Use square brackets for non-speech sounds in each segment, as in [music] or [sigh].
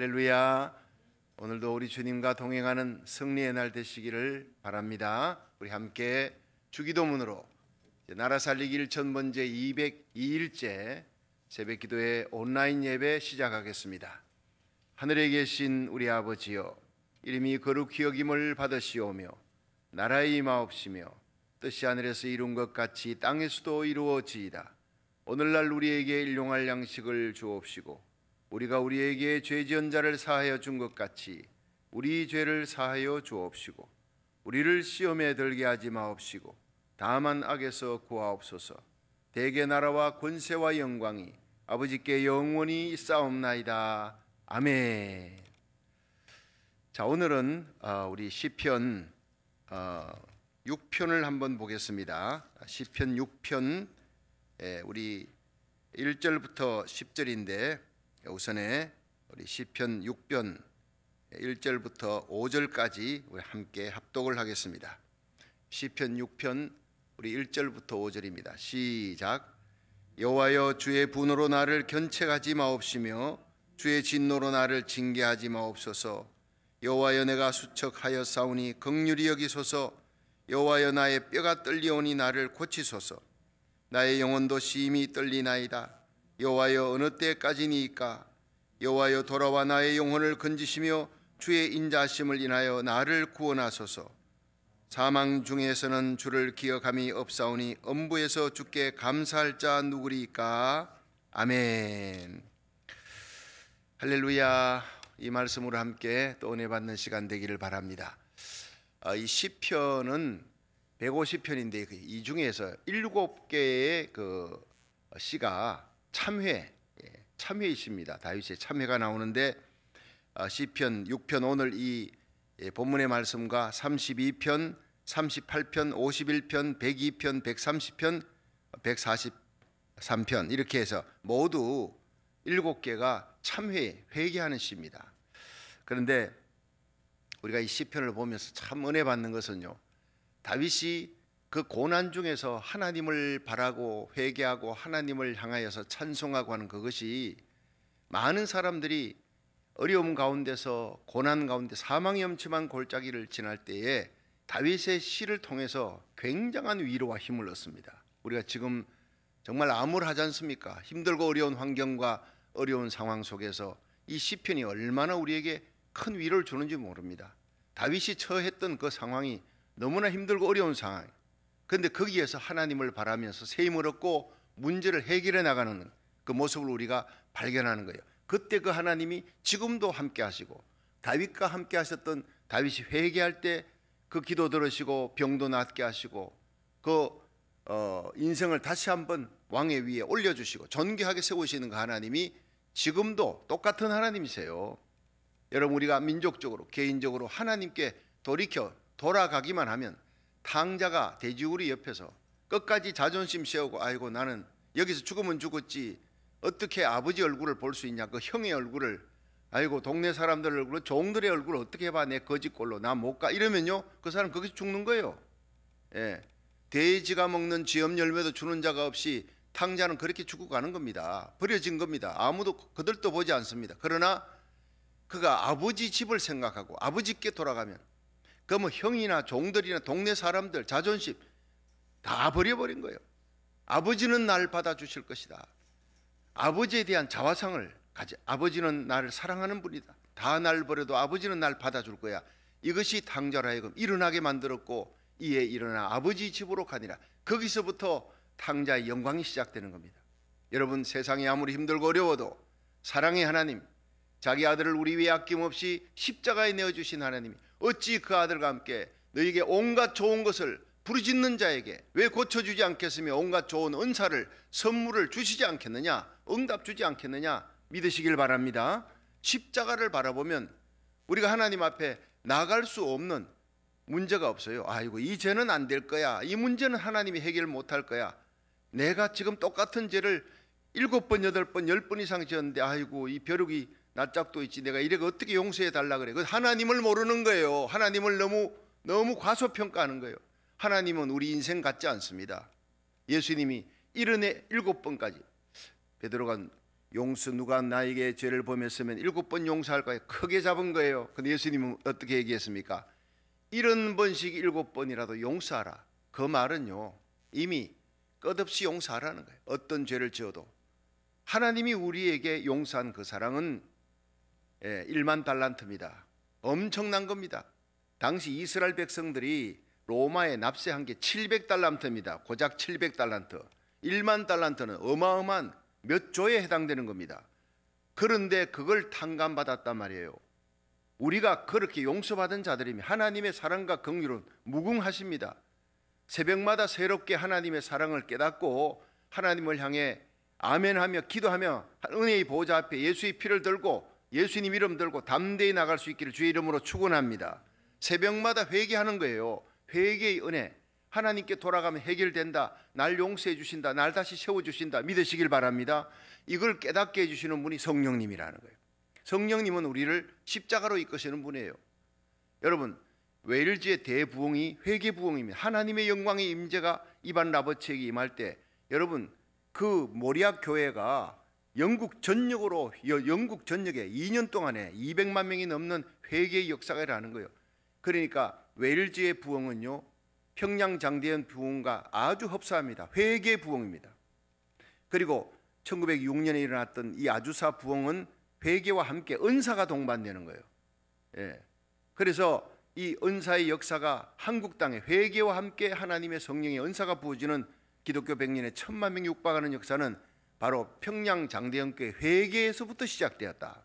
할렐루야. 오늘도 우리 주님과 동행하는 승리의 날 되시기를 바랍니다. 우리 함께 주기도문으로 나라 살리기 1000번째 202일째 새벽 기도의 온라인 예배 시작하겠습니다. 하늘에 계신 우리 아버지여 이름이 거룩히 여김을 받으시오며 나라의 임하옵시며 뜻이 하늘에서 이룬 것 같이 땅에서도 이루어지이다. 오늘날 우리에게 일용할 양식을 주옵시고 우리가 우리에게 죄 지은 자를 사하여 준 것 같이 우리 죄를 사하여 주옵시고 우리를 시험에 들게 하지 마옵시고 다만 악에서 구하옵소서 대개 나라와 권세와 영광이 아버지께 영원히 싸움나이다 아멘. 자 오늘은 어, 우리 시편 6편을 어, 한번 보겠습니다. 시편 6편 예, 우리 1절부터 10절인데 우선에 우리 시편 6편 1절부터 5절까지 우리 함께 합독을 하겠습니다. 시편 6편 우리 1절부터 5절입니다. 시작. 여호와여 주의 분노로 나를 견책하지 마옵시며 주의 진노로 나를 징계하지 마옵소서. 여호와여 내가 수척하여 싸우니 극률이 여기소서. 여호와여 나의 뼈가 떨리오니 나를 고치소서. 나의 영혼도 심히 떨리나이다. 여호와여 어느 때까지니까 이 여호와여 돌아와 나의 영혼을 건지시며 주의 인자심을 인하여 나를 구원하소서. 사망 중에서는 주를 기억함이 없사오니 엄부에서 주께 감사할 자 누구리까? 아멘. 할렐루야. 이 말씀으로 함께 또 은혜 받는 시간 되기를 바랍니다. 아, 이 시편은 150편인데 그 이 중에서 7개의 그 시가 참회 예, 참회이십니다. 다윗의 참회가 나오는데 아, 시편 6편 오늘 이 예, 본문의 말씀과 32편, 38편, 51편, 102편, 130편, 143편 이렇게 해서 모두 일곱 개가 참회 회개하는 시입니다. 그런데 우리가 이 시편을 보면서 참 은혜 받는 것은요. 다윗이 그 고난 중에서 하나님을 바라고 회개하고 하나님을 향하여서 찬송하고 하는 그것이 많은 사람들이 어려움 가운데서 고난 가운데 사망이 엄침한 골짜기를 지날 때에 다윗의 시를 통해서 굉장한 위로와 힘을 얻습니다. 우리가 지금 정말 암울하지 않습니까? 힘들고 어려운 환경과 어려운 상황 속에서 이 시편이 얼마나 우리에게 큰 위로를 주는지 모릅니다. 다윗이 처했던 그 상황이 너무나 힘들고 어려운 상황. 근데 거기에서 하나님을 바라면서 세임을 얻고 문제를 해결해 나가는 그 모습을 우리가 발견하는 거예요. 그때 그 하나님이 지금도 함께 하시고 다윗과 함께 하셨던 다윗이 회개할 때 그 기도 들으시고 병도 낫게 하시고 그 어, 인생을 다시 한번 왕의 위에 올려주시고 존귀하게 세우시는 그 하나님이 지금도 똑같은 하나님이세요. 여러분 우리가 민족적으로 개인적으로 하나님께 돌이켜 돌아가기만 하면 탕자가 돼지우리 옆에서 끝까지 자존심 세우고 아이고 나는 여기서 죽으면 죽었지 어떻게 아버지 얼굴을 볼 수 있냐 그 형의 얼굴을 아이고 동네 사람들 얼굴을 종들의 얼굴을 어떻게 봐 내 거짓꼴로 나 못 가 이러면요 그 사람 거기서 죽는 거예요 예 돼지가 먹는 지엄 열매도 주는 자가 없이 탕자는 그렇게 죽고 가는 겁니다 버려진 겁니다 아무도 그들도 보지 않습니다 그러나 그가 아버지 집을 생각하고 아버지께 돌아가면 그러 형이나 종들이나 동네 사람들 자존심 다 버려버린 거예요. 아버지는 날 받아주실 것이다. 아버지에 대한 자화상을 가지. 아버지는 나를 사랑하는 분이다. 다 날 버려도 아버지는 날 받아줄 거야. 이것이 탕자라여금 일어나게 만들었고 이에 일어나 아버지 집으로 가니라. 거기서부터 탕자의 영광이 시작되는 겁니다. 여러분 세상이 아무리 힘들고 어려워도 사랑의 하나님 자기 아들을 우리 위에 아낌없이 십자가에 내어 주신 하나님이 어찌 그 아들과 함께 너희에게 온갖 좋은 것을 부르짖는 자에게 왜 고쳐 주지 않겠으며 온갖 좋은 은사를 선물을 주시지 않겠느냐? 응답 주지 않겠느냐? 믿으시길 바랍니다. 십자가를 바라보면 우리가 하나님 앞에 나갈 수 없는 문제가 없어요. 아이고 이 죄는 안 될 거야. 이 문제는 하나님이 해결 못 할 거야. 내가 지금 똑같은 죄를 일곱 번, 여덟 번, 열 번 이상 지었는데 아이고 이 벼룩이 낯짝도 있지 내가 이래가 어떻게 용서해 달라 그래 그 하나님을 모르는 거예요 하나님을 너무 너무 과소평가하는 거예요 하나님은 우리 인생 같지 않습니다 예수님이 일흔에 일곱 번까지 베드로가 용서 누가 나에게 죄를 범했으면 일곱 번 용서할까요? 크게 잡은 거예요. 근데 예수님은 어떻게 얘기했습니까? 일흔 번씩 일곱 번이라도 용서하라. 그 말은요 이미 끝없이 용서하라는 거예요. 어떤 죄를 지어도 하나님이 우리에게 용서한 그 사랑은 예, 1만 달란트입니다. 엄청난 겁니다. 당시 이스라엘 백성들이 로마에 납세한 게 700달란트입니다. 고작 700달란트. 1만 달란트는 어마어마한 몇 조에 해당되는 겁니다. 그런데 그걸 탕감받았단 말이에요. 우리가 그렇게 용서받은 자들이면 하나님의 사랑과 긍휼은 무궁하십니다. 새벽마다 새롭게 하나님의 사랑을 깨닫고 하나님을 향해 아멘하며 기도하며 은혜의 보좌 앞에 예수의 피를 들고 예수님 이름 들고 담대히 나갈 수 있기를 주의 이름으로 축원합니다. 새벽마다 회개하는 거예요. 회개의 은혜. 하나님께 돌아가면 해결된다. 날 용서해 주신다. 날 다시 세워 주신다. 믿으시길 바랍니다. 이걸 깨닫게 해 주시는 분이 성령님이라는 거예요. 성령님은 우리를 십자가로 이끄시는 분이에요. 여러분, 웨일즈의 대부흥이 회개 부흥입니다. 하나님의 영광의 임재가 이반 라버츠에게 임할 때 여러분 그 모리아 교회가 영국 전역으로 영국 전역에 2년 동안에 200만 명이 넘는 회개의 역사가 일어나는 거예요. 그러니까 웨일즈의 부흥은요 평양 장대현 부흥과 아주 흡사합니다. 회개 부흥입니다. 그리고 1906년에 일어났던 이 아주사 부흥은 회개와 함께 은사가 동반되는 거예요. 예. 그래서 이 은사의 역사가 한국 땅에 회개와 함께 하나님의 성령의 은사가 부어지는 기독교 백년에 천만 명이 육박하는 역사는 바로 평양 장대영교회 회개에서부터 시작되었다.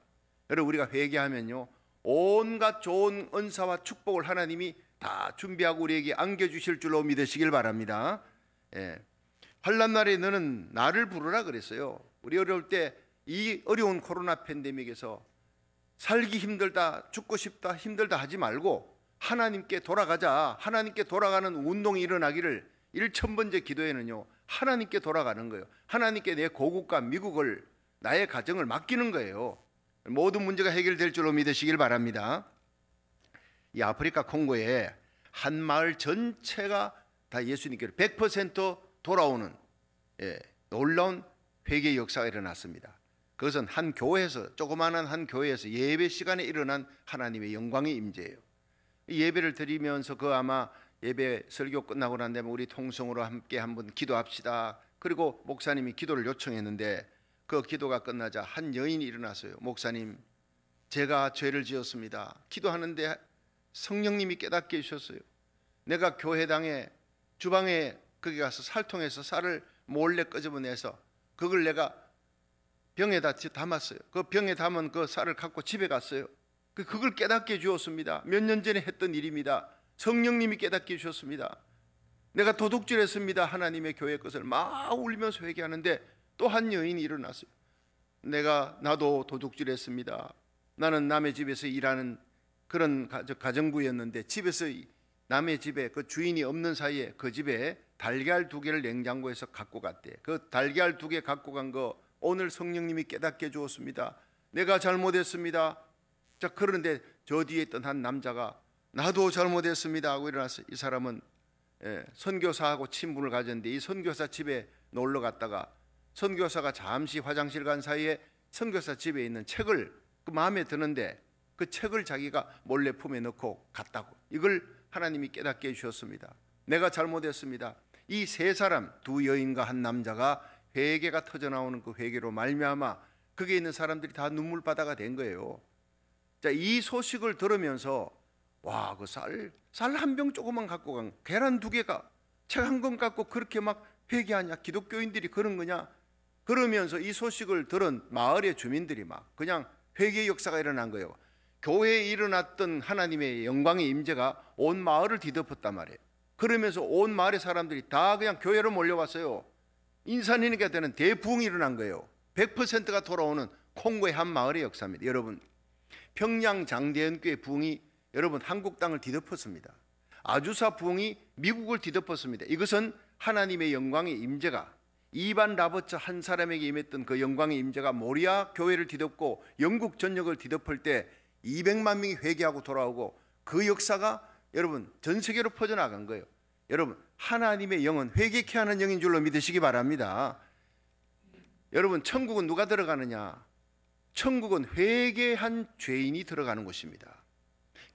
여러분 우리가 회개하면요 온갖 좋은 은사와 축복을 하나님이 다 준비하고 우리에게 안겨주실 줄로 믿으시길 바랍니다. 예. 환란 날에 너는 나를 부르라 그랬어요. 우리 어려울 때 이 어려운 코로나 팬데믹에서 살기 힘들다, 죽고 싶다, 힘들다 하지 말고 하나님께 돌아가자. 하나님께 돌아가는 운동이 일어나기를 1천번째 기도에는요. 하나님께 돌아가는 거예요. 하나님께 내 고국과 미국을 나의 가정을 맡기는 거예요. 모든 문제가 해결될 줄로 믿으시길 바랍니다. 이 아프리카 콩고에 한 마을 전체가 다 예수님께로 100% 돌아오는 예, 놀라운 회개 역사가 일어났습니다. 그것은 한 교회에서 조그마한 한 교회에서 예배 시간에 일어난 하나님의 영광의 임재예요. 예배를 드리면서 그 아마 예배 설교 끝나고 난 다음에 우리 통성으로 함께 한번 기도합시다. 그리고 목사님이 기도를 요청했는데 그 기도가 끝나자 한 여인이 일어났어요. 목사님, 제가 죄를 지었습니다. 기도하는데 성령님이 깨닫게 해주셨어요. 내가 교회당에 주방에 거기 가서 살통해서 살을 몰래 끄집어내서 그걸 내가 병에다 담았어요. 그 병에 담은 그살을 갖고 집에 갔어요. 그, 그걸 깨닫게 해 주었습니다. 몇 년 전에 했던 일입니다. 성령님이 깨닫게 해주셨습니다. 내가 도둑질했습니다. 하나님의 교회 것을 막 울면서 회개하는데 또 한 여인이 일어났어요. 내가 나도 도둑질했습니다. 나는 남의 집에서 일하는 그런 가정부였는데 집에서 남의 집에 그 주인이 없는 사이에 그 집에 달걀 두 개를 냉장고에서 갖고 갔대. 그 달걀 두 개 갖고 간 거 오늘 성령님이 깨닫게 주었습니다. 내가 잘못했습니다. 자 그런데 저 뒤에 있던 한 남자가 나도 잘못했습니다 하고 일어나서 이 사람은 예, 선교사하고 친분을 가졌는데 이 선교사 집에 놀러 갔다가 선교사가 잠시 화장실 간 사이에 선교사 집에 있는 책을 그 마음에 드는데 그 책을 자기가 몰래 품에 넣고 갔다고 이걸 하나님이 깨닫게 해주셨습니다 내가 잘못했습니다 이 세 사람 두 여인과 한 남자가 회개가 터져나오는 그 회개로 말미암아 그게 있는 사람들이 다 눈물바다가 된 거예요 자, 이 소식을 들으면서 와, 그 쌀, 쌀 한 병 조금만 갖고 간, 계란 두 개가 책 한 권 갖고 그렇게 막 회개하냐? 기독교인들이 그런 거냐? 그러면서 이 소식을 들은 마을의 주민들이 막 그냥 회개의 역사가 일어난 거예요. 교회에 일어났던 하나님의 영광의 임재가 온 마을을 뒤덮었단 말이에요. 그러면서 온 마을의 사람들이 다 그냥 교회로 몰려왔어요. 인산이니까 되는 대부흥이 일어난 거예요. 100%가 돌아오는 콩고의 한 마을의 역사입니다. 여러분, 평양 장대연교회 부흥이 여러분 한국 땅을 뒤덮었습니다. 아주사 부흥이 미국을 뒤덮었습니다. 이것은 하나님의 영광의 임재가 이반 라버츠 한 사람에게 임했던 그 영광의 임재가 모리아 교회를 뒤덮고 영국 전역을 뒤덮을 때 200만 명이 회개하고 돌아오고 그 역사가 여러분 전 세계로 퍼져나간 거예요. 여러분 하나님의 영은 회개케 하는 영인 줄로 믿으시기 바랍니다. 여러분 천국은 누가 들어가느냐? 천국은 회개한 죄인이 들어가는 곳입니다.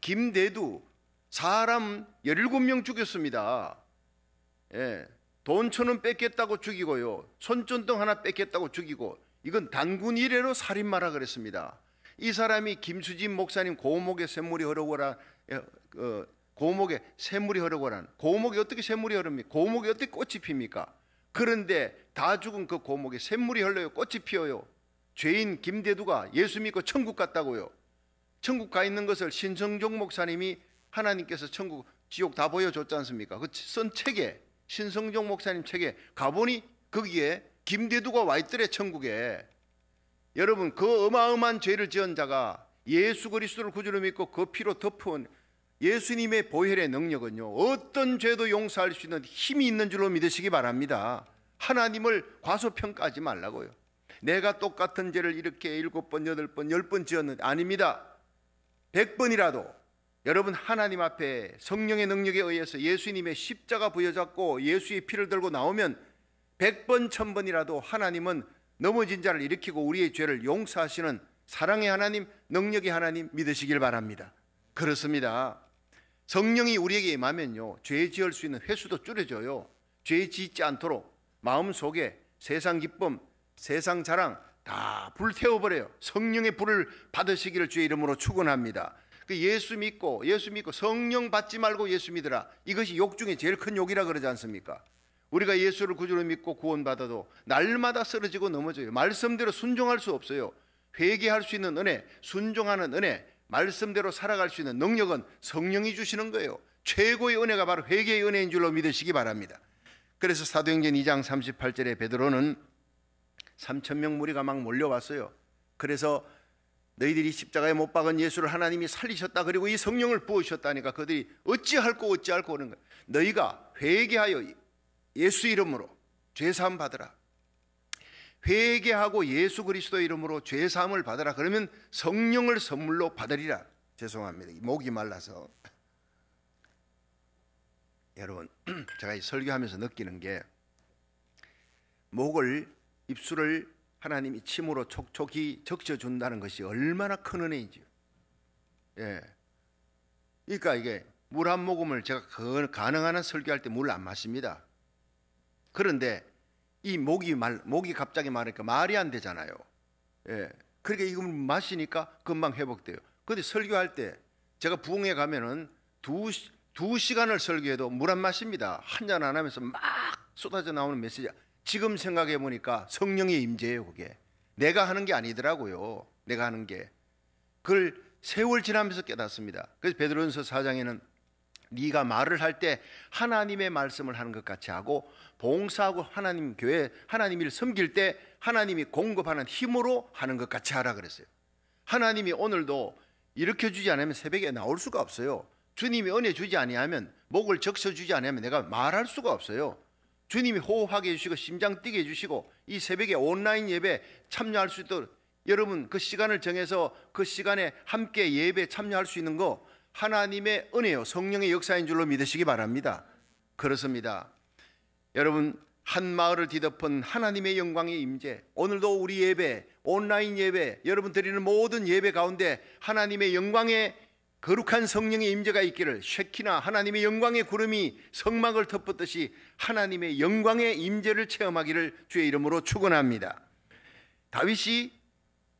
김대두 사람 17명 죽였습니다. 예. 돈천 원 뺏겠다고 죽이고요. 손전등 하나 뺏겠다고 죽이고 이건 단군 이래로 살인마라 그랬습니다. 이 사람이 김수진 목사님 고목에 샘물이 흐르거라 예, 어, 고목에 샘물이 흐르거란 고목에 어떻게 샘물이 흐릅니까? 고목에 어떻게 꽃이 핍니까? 그런데 다 죽은 그 고목에 샘물이 흘러요. 꽃이 피어요. 죄인 김대두가 예수 믿고 천국 갔다고요. 천국 가 있는 것을 신성종 목사님이 하나님께서 천국 지옥 다 보여줬지 않습니까? 그 쓴 책에 신성종 목사님 책에 가보니 거기에 김대두가 와 있더래 천국에 여러분 그 어마어마한 죄를 지은 자가 예수 그리스도를 구주로 믿고 그 피로 덮은 예수님의 보혈의 능력은요 어떤 죄도 용서할 수 있는 힘이 있는 줄로 믿으시기 바랍니다 하나님을 과소평가하지 말라고요 내가 똑같은 죄를 이렇게 일곱 번 여덟 번 열 번 지었는데 아닙니다 100번이라도 여러분 하나님 앞에 성령의 능력에 의해서 예수님의 십자가 부여잡고 예수의 피를 들고 나오면 100번, 1000번이라도 하나님은 넘어진 자를 일으키고 우리의 죄를 용서하시는 사랑의 하나님, 능력의 하나님 믿으시길 바랍니다. 그렇습니다. 성령이 우리에게 임하면요. 죄 지을 수 있는 횟수도 줄여져요. 죄 짓지 않도록 마음속에 세상 기쁨, 세상 자랑, 다 불태워버려요. 성령의 불을 받으시기를 주의 이름으로 축원합니다. 그 예수 믿고 예수 믿고 성령 받지 말고 예수 믿으라. 이것이 욕 중에 제일 큰 욕이라 그러지 않습니까? 우리가 예수를 구주로 믿고 구원받아도 날마다 쓰러지고 넘어져요. 말씀대로 순종할 수 없어요. 회개할 수 있는 은혜, 순종하는 은혜, 말씀대로 살아갈 수 있는 능력은 성령이 주시는 거예요. 최고의 은혜가 바로 회개의 은혜인 줄로 믿으시기 바랍니다. 그래서 사도행전 2장 38절에 베드로는 3천 명 무리가 막 몰려왔어요. 그래서 너희들이 십자가에 못 박은 예수를 하나님이 살리셨다. 그리고 이 성령을 부으셨다니까 그들이 어찌할꼬 어찌할꼬 하는 거예요. 너희가 회개하여 예수 이름으로 죄 사함 받으라. 회개하고 예수 그리스도 이름으로 죄 사함을 받으라. 그러면 성령을 선물로 받으리라. 죄송합니다. 목이 말라서. 여러분, [clears throat] 제가 이 설교하면서 느끼는 게 목을 입술을 하나님이 침으로 촉촉히 적셔준다는 것이 얼마나 큰 은혜인지. 예. 그러니까 이게 물 한 모금을 제가 가능한 설교할 때물안 마십니다. 그런데 이 목이 말, 목이 갑자기 마르니까 말이 안 되잖아요. 예. 그러니까 이걸 마시니까 금방 회복돼요. 근데 설교할 때 제가 부흥에 가면은 두, 두 시간을 설교해도 물 안 마십니다. 한 잔 안 하면서 막 쏟아져 나오는 메시지 지금 생각해 보니까 성령의 임재예요, 그게. 내가 하는 게 아니더라고요. 내가 하는 게. 그걸 세월 지나면서 깨닫습니다. 그래서 베드로전서 4장에는 네가 말을 할 때 하나님의 말씀을 하는 것 같이 하고 봉사하고 하나님 교회 하나님을 섬길 때 하나님이 공급하는 힘으로 하는 것 같이 하라 그랬어요. 하나님이 오늘도 일으켜 주지 않으면 새벽에 나올 수가 없어요. 주님이 은혜 주지 아니하면 목을 적셔 주지 않으면 내가 말할 수가 없어요. 주님이 호흡하게 해주시고 심장 뛰게 해주시고 이 새벽에 온라인 예배 참여할 수 있도록 여러분 그 시간을 정해서 그 시간에 함께 예배 참여할 수 있는 거 하나님의 은혜요 성령의 역사인 줄로 믿으시기 바랍니다. 그렇습니다. 여러분 한 마을을 뒤덮은 하나님의 영광의 임재 오늘도 우리 예배 온라인 예배 여러분 드리는 모든 예배 가운데 하나님의 영광의 거룩한 성령의 임재가 있기를 쉐키나 하나님의 영광의 구름이 성막을 덮었듯이 하나님의 영광의 임재를 체험하기를 주의 이름으로 축원합니다. 다윗이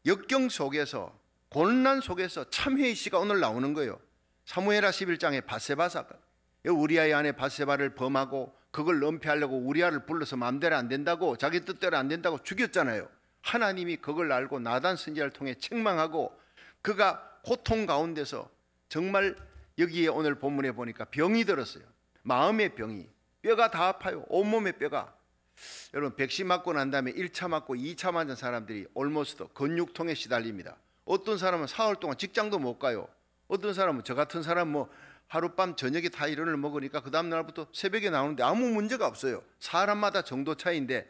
역경 속에서 곤란 속에서 참회의 씨가 오늘 나오는 거예요. 사무엘하 11장에 바세바 사건. 우리아의 아내 바세바를 범하고 그걸 은폐하려고 우리아를 불러서 마음대로 안 된다고 자기 뜻대로 안 된다고 죽였잖아요. 하나님이 그걸 알고 나단 선지자를 통해 책망하고 그가 고통 가운데서 정말 여기에 오늘 본문에 보니까 병이 들었어요. 마음의 병이. 뼈가 다 아파요. 온몸의 뼈가. 여러분 백신 맞고 난 다음에 1차 맞고 2차 맞은 사람들이 올모스도 근육통에 시달립니다. 어떤 사람은 사흘 동안 직장도 못 가요. 어떤 사람은 저 같은 사람 뭐 하룻밤 저녁에 타이런을 먹으니까 그 다음 날부터 새벽에 나오는데 아무 문제가 없어요. 사람마다 정도 차이인데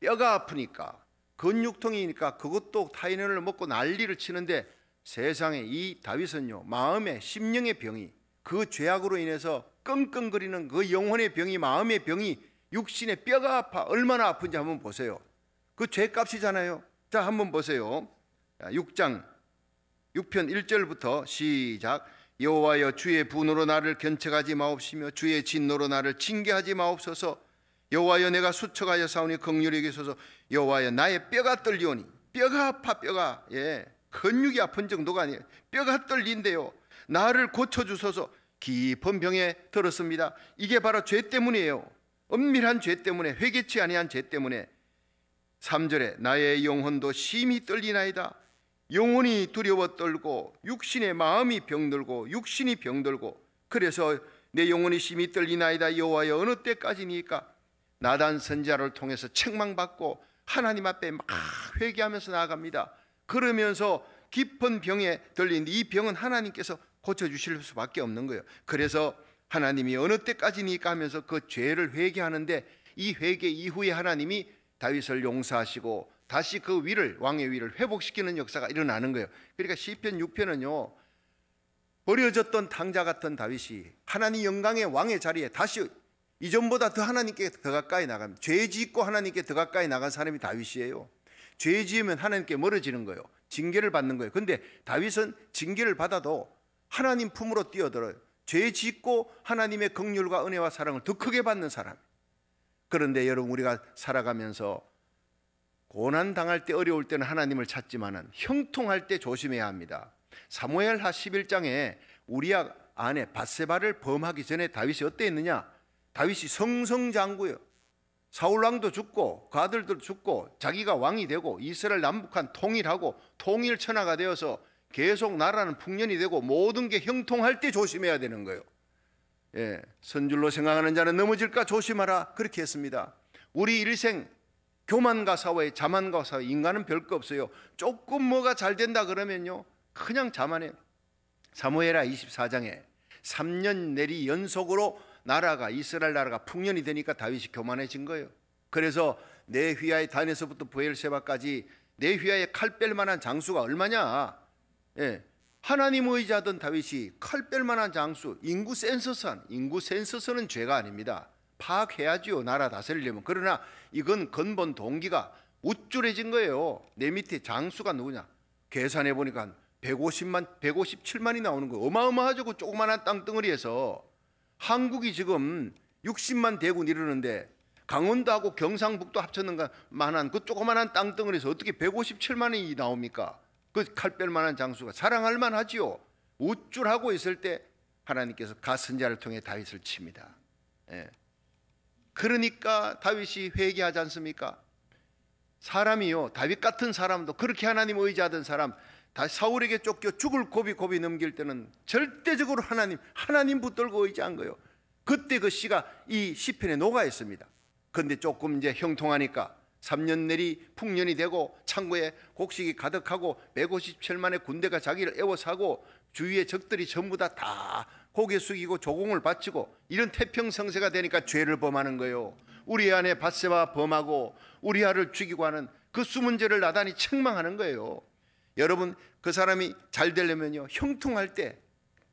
뼈가 아프니까 근육통이니까 그것도 타이런을 먹고 난리를 치는데 세상에 이 다윗은요 마음의 심령의 병이 그 죄악으로 인해서 끙끙거리는 그 영혼의 병이 마음의 병이 육신의 뼈가 아파 얼마나 아픈지 한번 보세요 그 죄값이잖아요 자 한번 보세요 6장 6편 1절부터 시작 여호와여 주의 분으로 나를 견책하지 마옵시며 주의 진노로 나를 징계하지 마옵소서 여호와여 내가 수척하여 사오니 긍휼히 여기소서 여호와여 나의 뼈가 떨리오니 뼈가 아파 뼈가 예 근육이 아픈 정도가 아니에요. 뼈가 떨린대요. 나를 고쳐주소서 깊은 병에 들었습니다. 이게 바로 죄 때문이에요. 엄밀한 죄 때문에 회개치 아니한 죄 때문에 3절에 나의 영혼도 심히 떨리나이다. 영혼이 두려워 떨고 육신의 마음이 병들고 육신이 병들고 그래서 내 영혼이 심히 떨리나이다 여호와여 어느 때까지니까 나단 선자를 통해서 책망받고 하나님 앞에 막 회개하면서 나아갑니다. 그러면서 깊은 병에 들린 이 병은 하나님께서 고쳐주실 수밖에 없는 거예요. 그래서 하나님이 어느 때까지니까 하면서 그 죄를 회개하는데 이 회개 이후에 하나님이 다윗을 용서하시고 다시 그 위를 왕의 위를 회복시키는 역사가 일어나는 거예요. 그러니까 시편 6편은요. 버려졌던 탕자 같은 다윗이 하나님 영광의 왕의 자리에 다시 이전보다 더 하나님께 더 가까이 나갑죄 짓고 하나님께 더 가까이 나간 사람이 다윗이에요. 죄 지으면 하나님께 멀어지는 거예요. 징계를 받는 거예요. 근데 다윗은 징계를 받아도 하나님 품으로 뛰어들어요. 죄 짓고 하나님의 긍률과 은혜와 사랑을 더 크게 받는 사람. 그런데 여러분 우리가 살아가면서 고난 당할 때 어려울 때는 하나님을 찾지만은 형통할 때 조심해야 합니다. 사무엘하 11장에 우리아 아내 바세바를 범하기 전에 다윗이 어땠느냐? 다윗이 성성장구요. 사울 왕도 죽고 과들들도 죽고 자기가 왕이 되고 이스라엘 남북한 통일하고 통일 천하가 되어서 계속 나라는 풍년이 되고 모든 게 형통할 때 조심해야 되는 거예요. 예, 선줄로 생각하는 자는 넘어질까 조심하라 그렇게 했습니다. 우리 일생 교만과 사회, 자만과 사회, 인간은 별거 없어요. 조금 뭐가 잘 된다 그러면요, 그냥 자만해요. 사모예라 24장에 3년 내리 연속으로 나라가 이스라엘 나라가 풍년이 되니까 다윗이 교만해진 거예요. 그래서 네휘하의 단에서부터 부엘세바까지네휘하의 칼뺄 만한 장수가 얼마냐? 예. 하나님 의지하던 다윗이 칼뺄 만한 장수, 인구 센서선, 인구 센서선은 죄가 아닙니다. 파악해야지요. 나라 다스리려면. 그러나 이건 근본 동기가 우쭐해진 거예요. 내 밑에 장수가 누구냐? 계산해 보니까 150만, 157만이 나오는 거예요. 어마어마하죠. 그 조그만한 땅덩어리에서. 한국이 지금 60만 대군 이르는데 강원도하고 경상북도 합쳤는가 만한 그 조그만한 땅덩어리에서 어떻게 157만이 나옵니까? 그 칼뺄만한 장수가 사랑할 만하지요. 우쭐하고 있을 때 하나님께서 가은 자를 통해 다윗을 칩니다. 예. 그러니까 다윗이 회개하지 않습니까? 사람이요 다윗 같은 사람도 그렇게 하나님 의지하던 사람 다시 사울에게 쫓겨 죽을 고비고비 넘길 때는 절대적으로 하나님, 하나님 붙들고 의지한 거예요. 그때 그 씨가 이 시편에 녹아 있습니다. 근데 조금 이제 형통하니까 3년 내리 풍년이 되고 창고에 곡식이 가득하고 157만의 군대가 자기를 애워싸고 주위의 적들이 전부 다 다 고개 숙이고 조공을 바치고 이런 태평성세가 되니까 죄를 범하는 거예요. 우리 안에 바세바 범하고 우리 아를 죽이고 하는 그수문제를 나단히 책망하는 거예요. 여러분 그 사람이 잘 되려면요 형통할 때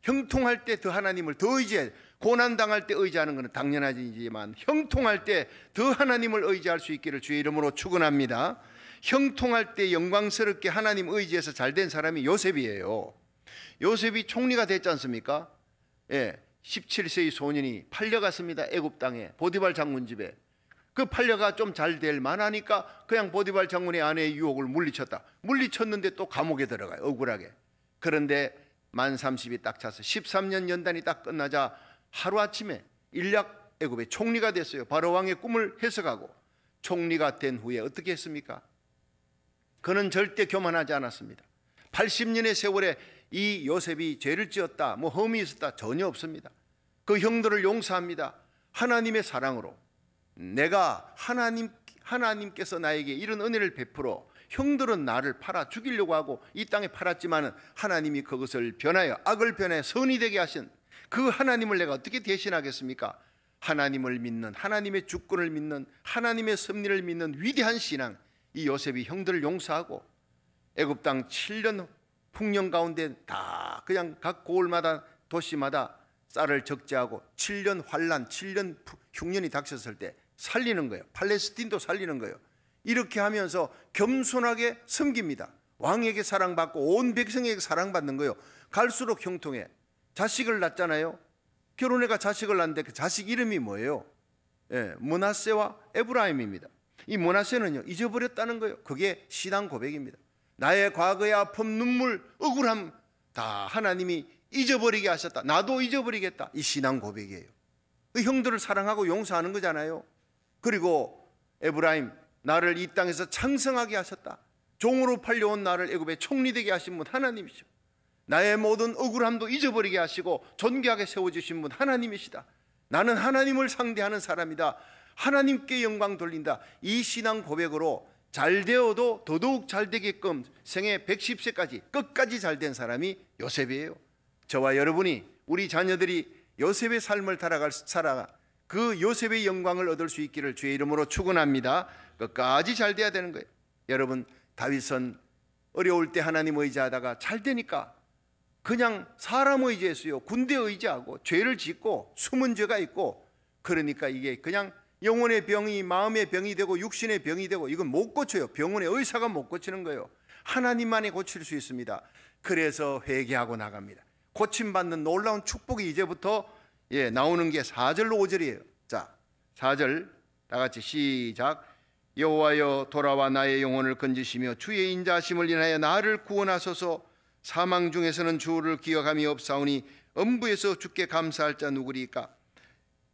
형통할 때 더 하나님을 더 의지해 고난 당할 때 의지하는 것은 당연하지만 형통할 때 더 하나님을 의지할 수 있기를 주의 이름으로 축원합니다. 형통할 때 영광스럽게 하나님 의지해서 잘 된 사람이 요셉이에요. 요셉이 총리가 됐지 않습니까? 예. 17세의 소년이 팔려갔습니다. 애굽 땅에 보디발 장군 집에. 그 팔려가 좀 잘 될 만하니까 그냥 보디발 장군의 아내의 유혹을 물리쳤다. 물리쳤는데 또 감옥에 들어가요. 억울하게. 그런데 만 30이 딱 차서 13년 연단이 딱 끝나자 하루아침에 일약 애굽의 총리가 됐어요. 바로 왕의 꿈을 해석하고 총리가 된 후에 어떻게 했습니까? 그는 절대 교만하지 않았습니다. 80년의 세월에 이 요셉이 죄를 지었다, 뭐 험이 있었다 전혀 없습니다. 그 형들을 용서합니다. 하나님의 사랑으로 내가 하나님 하나님께서 나에게 이런 은혜를 베풀어 형들은 나를 팔아 죽이려고 하고 이 땅에 팔았지만은 하나님이 그것을 변하여 악을 변해 선이 되게 하신 그 하나님을 내가 어떻게 대신하겠습니까? 하나님을 믿는 하나님의 주권을 믿는 하나님의 섭리를 믿는 위대한 신앙 이 요셉이 형들을 용서하고 애굽 땅 7년 풍년 가운데 다 그냥 각 고을마다 도시마다 쌀을 적재하고 7년 환란 7년 흉년이 닥쳤을 때 살리는 거예요. 팔레스틴도 살리는 거예요. 이렇게 하면서 겸손하게 섬깁니다. 왕에게 사랑받고 온 백성에게 사랑받는 거예요. 갈수록 형통해. 자식을 낳잖아요. 결혼해가 자식을 낳는데 그 자식 이름이 뭐예요? 예, 모나세와 에브라임입니다. 이 모나세는요, 잊어버렸다는 거예요. 그게 신앙 고백입니다. 나의 과거의 아픔, 눈물, 억울함 다 하나님이 잊어버리게 하셨다. 나도 잊어버리겠다. 이 신앙 고백이에요. 그 형들을 사랑하고 용서하는 거잖아요. 그리고 에브라임 나를 이 땅에서 창성하게 하셨다. 종으로 팔려온 나를 애굽의 총리 되게 하신 분 하나님이시오. 나의 모든 억울함도 잊어버리게 하시고 존귀하게 세워 주신 분 하나님이시다. 나는 하나님을 상대하는 사람이다. 하나님께 영광 돌린다. 이 신앙 고백으로 잘 되어도 더더욱 잘 되게끔 생애 110세까지 끝까지 잘 된 사람이 요셉이에요. 저와 여러분이 우리 자녀들이 요셉의 삶을 살아갈, 살아 그 요셉의 영광을 얻을 수 있기를 주의 이름으로 축원합니다. 끝까지 잘 돼야 되는 거예요. 여러분 다윗은 어려울 때 하나님 의지하다가 잘 되니까 그냥 사람 의지했어요. 군대 의지하고 죄를 짓고 숨은 죄가 있고 그러니까 이게 그냥 영혼의 병이 마음의 병이 되고 육신의 병이 되고 이건 못 고쳐요. 병원의 의사가 못 고치는 거예요. 하나님만이 고칠 수 있습니다. 그래서 회개하고 나갑니다. 고침받는 놀라운 축복이 이제부터 예, 나오는 게 4절로 5절이에요. 자, 4절 다 같이 시작. 여호와여 돌아와 나의 영혼을 건지시며 주의 인자심을 인하여 나를 구원하소서. 사망 중에서는 주를 기억함이 없사오니 음부에서 주께 감사할 자 누구리까?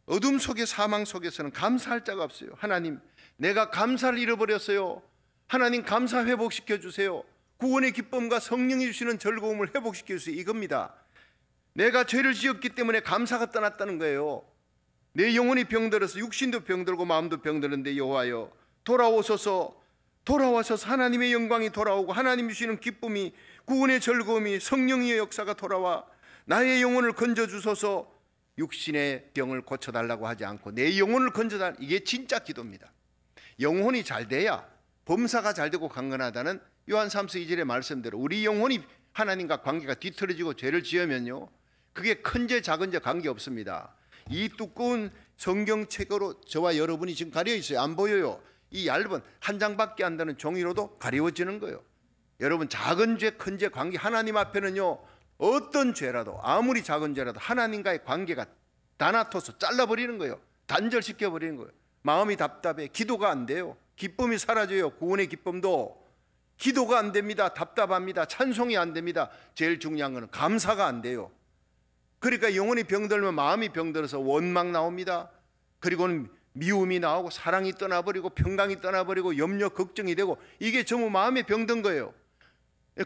어둠 속에 사망 속에서는 감사할 자가 없어요. 하나님, 내가 감사를 잃어버렸어요. 하나님 감사 회복시켜 주세요. 구원의 기쁨과 성령이 주시는 즐거움을 회복시켜 주세요. 이겁니다. 내가 죄를 지었기 때문에 감사가 떠났다는 거예요. 내 영혼이 병들어서 육신도 병들고 마음도 병들는데 여호와여 돌아오소서 돌아와서 하나님의 영광이 돌아오고 하나님 주시는 기쁨이 구원의 즐거움이 성령의 역사가 돌아와 나의 영혼을 건져 주소서 육신의 병을 고쳐 달라고 하지 않고 내 영혼을 건져 달 이게 진짜 기도입니다. 영혼이 잘 돼야 범사가 잘 되고 강건하다는 요한 3서 2절의 말씀대로 우리 영혼이 하나님과 관계가 뒤틀어지고 죄를 지으면요. 그게 큰 죄, 작은 죄 관계 없습니다. 이 두꺼운 성경책으로 저와 여러분이 지금 가려 있어요. 안 보여요. 이 얇은 한 장밖에 안 되는 종이로도 가려워지는 거예요. 여러분 작은 죄, 큰 죄 관계 하나님 앞에는요. 어떤 죄라도 아무리 작은 죄라도 하나님과의 관계가 다나토서 잘라버리는 거예요. 단절시켜 버리는 거예요. 마음이 답답해. 기도가 안 돼요. 기쁨이 사라져요. 구원의 기쁨도 기도가 안 됩니다. 답답합니다. 찬송이 안 됩니다. 제일 중요한 거는 감사가 안 돼요. 그러니까 영혼이 병들면 마음이 병들어서 원망 나옵니다. 그리고는 미움이 나오고 사랑이 떠나버리고 평강이 떠나버리고 염려 걱정이 되고 이게 전부 마음이 병든 거예요.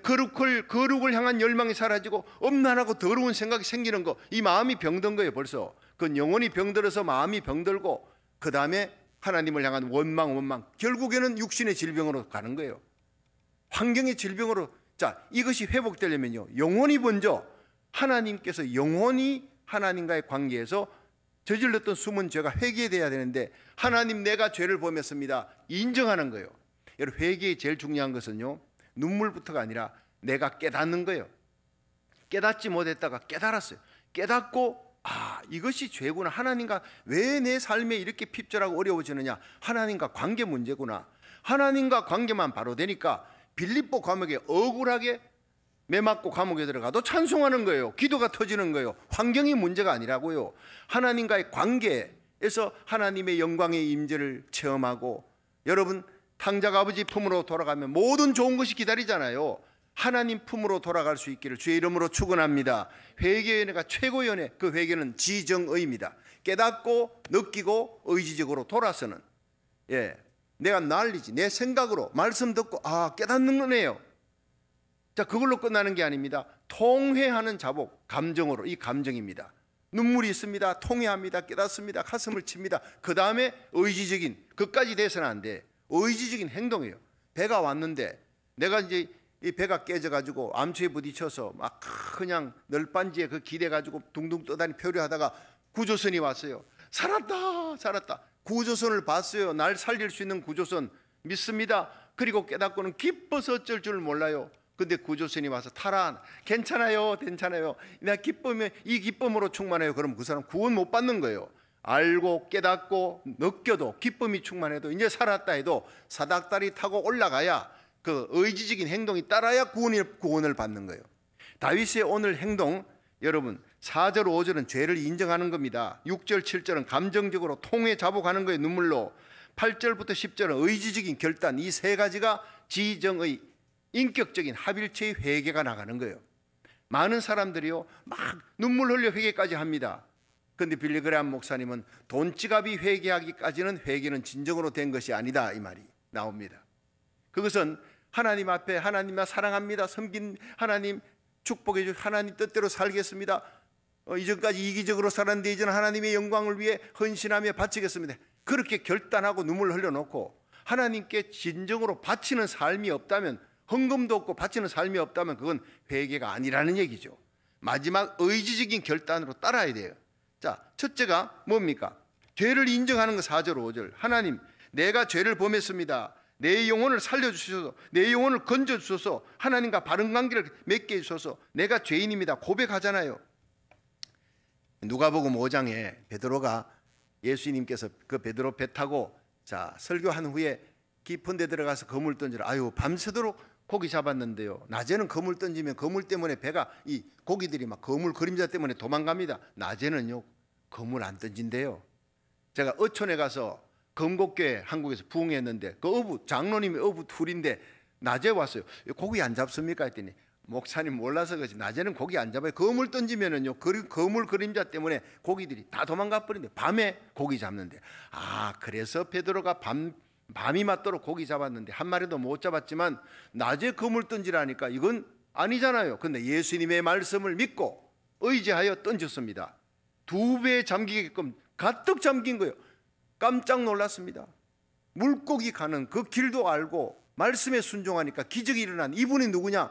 거룩을 거룩을 향한 열망이 사라지고 엄란하고 더러운 생각이 생기는 거 이 마음이 병든 거예요 벌써 그 영혼이 병들어서 마음이 병들고 그 다음에 하나님을 향한 원망 원망 결국에는 육신의 질병으로 가는 거예요 환경의 질병으로 자 이것이 회복되려면요 영혼이 먼저 하나님께서 영원히 하나님과의 관계에서 저질렀던 숨은 죄가 회개돼야 되는데 하나님 내가 죄를 범했습니다. 인정하는 거예요. 여러분 회개의 제일 중요한 것은요. 눈물부터가 아니라 내가 깨닫는 거예요. 깨닫지 못했다가 깨달았어요. 깨닫고 아 이것이 죄구나 하나님과 왜 내 삶에 이렇게 핍절하고 어려워지느냐 하나님과 관계 문제구나 하나님과 관계만 바로 되니까 빌립보 감옥에 억울하게 매 맞고 감옥에 들어가도 찬송하는 거예요. 기도가 터지는 거예요. 환경이 문제가 아니라고요. 하나님과의 관계에서 하나님의 영광의 임재를 체험하고 여러분 당작 아버지 품으로 돌아가면 모든 좋은 것이 기다리잖아요. 하나님 품으로 돌아갈 수 있기를 주의 이름으로 축원합니다. 회개연회가 최고의 연애그 회개는 지정의입니다. 깨닫고 느끼고 의지적으로 돌아서는 예. 내가 날리지내 생각으로 말씀 듣고 아 깨닫는 거네요. 자, 그걸로 끝나는 게 아닙니다. 통회하는 자복, 감정으로, 이 감정입니다. 눈물이 있습니다. 통회합니다. 깨닫습니다. 가슴을 칩니다. 그 다음에 의지적인, 그까지 돼서는 안 돼. 의지적인 행동이에요. 배가 왔는데 내가 이제 이 배가 깨져가지고 암초에 부딪혀서 막 그냥 널빤지에 그 기대가지고 둥둥 떠다니 표류하다가 구조선이 왔어요. 살았다, 살았다. 구조선을 봤어요. 날 살릴 수 있는 구조선 믿습니다. 그리고 깨닫고는 기뻐서 어쩔 줄 몰라요. 근데 구조선이 와서 타라 괜찮아요 괜찮아요 내가 기쁨에 이 기쁨으로 충만해요 그럼 그 사람 구원 못 받는 거예요 알고 깨닫고 느껴도 기쁨이 충만해도 이제 살았다 해도 사닥다리 타고 올라가야 그 의지적인 행동이 따라야 구원을, 구원을 받는 거예요 다윗의 오늘 행동 여러분 4절 5절은 죄를 인정하는 겁니다 6절 7절은 감정적으로 통해 자복하는 거예요 눈물로 8절부터 10절은 의지적인 결단 이 세 가지가 지정의 인격적인 합일체의 회개가 나가는 거예요. 많은 사람들이요 막 눈물 흘려 회개까지 합니다. 그런데 빌리그레한 목사님은 돈지갑이 회개하기까지는 회개는 진정으로 된 것이 아니다 이 말이 나옵니다. 그것은 하나님 앞에 하나님만 사랑합니다. 섬긴 하나님 축복해 주 하나님 뜻대로 살겠습니다. 어, 이전까지 이기적으로 살았는데 이제는 하나님의 영광을 위해 헌신하며 바치겠습니다. 그렇게 결단하고 눈물 흘려놓고 하나님께 진정으로 바치는 삶이 없다면 헌금도 없고 바치는 삶이 없다면 그건 회개가 아니라는 얘기죠. 마지막 의지적인 결단으로 따라야 돼요. 자, 첫째가 뭡니까? 죄를 인정하는 거 4절 5절. 하나님, 내가 죄를 범했습니다. 내 영혼을 살려주셔서 내 영혼을 건져주셔서 하나님과 바른 관계를 맺게 해주셔서 내가 죄인입니다 고백하잖아요 누가복음 5장에 베드로가 예수님께서 그 베드로 배 타고 자 설교한 후에 깊은 데 들어가서 거물 던지라 아유 밤새도록 고기 잡았는데요. 낮에는 거물 던지면 거물 때문에 배가 이 고기들이 막 거물 그림자 때문에 도망갑니다. 낮에는요. 거물 안 던진대요. 제가 어촌에 가서 금곡교 한국에서 부흥했는데 그 어부 장로님이 어부 둘인데 낮에 왔어요. 고기 안 잡습니까? 했더니 목사님 몰라서 그렇지 낮에는 고기 안 잡아요. 거물 던지면은요 그 거물 그림자 때문에 고기들이 다 도망가 버리는데 밤에 고기 잡는데 아 그래서 베드로가 밤 밤이 맞도록 고기 잡았는데 한 마리도 못 잡았지만 낮에 그물 던지라니까 이건 아니잖아요. 근데 예수님의 말씀을 믿고 의지하여 던졌습니다. 두 배 잠기게끔 가득 잠긴 거예요. 깜짝 놀랐습니다. 물고기 가는 그 길도 알고 말씀에 순종하니까 기적이 일어난 이분이 누구냐?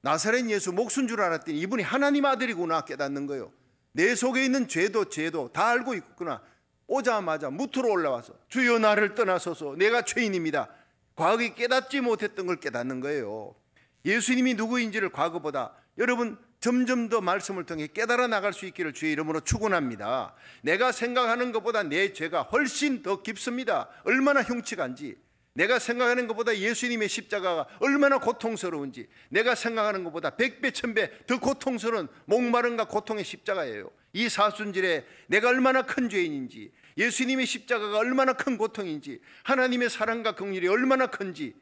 나사렛 예수 목순 줄 알았더니 이분이 하나님 아들이구나 깨닫는 거예요. 내 속에 있는 죄도 죄도 다 알고 있구나. 오자마자 무트로 올라와서 주여 나를 떠나소서 내가 죄인입니다. 과거에 깨닫지 못했던 걸 깨닫는 거예요. 예수님이 누구인지를 과거보다 여러분 점점 더 말씀을 통해 깨달아 나갈 수 있기를 주의 이름으로 축원합니다. 내가 생각하는 것보다 내 죄가 훨씬 더 깊습니다. 얼마나 흉측한지, 내가 생각하는 것보다 예수님의 십자가가 얼마나 고통스러운지, 내가 생각하는 것보다 백배 천배 더 고통스러운 목마름과 고통의 십자가예요. 이 사순절에 내가 얼마나 큰 죄인인지 예수님의 십자가가 얼마나 큰 고통인지 하나님의 사랑과 긍휼이 얼마나 큰지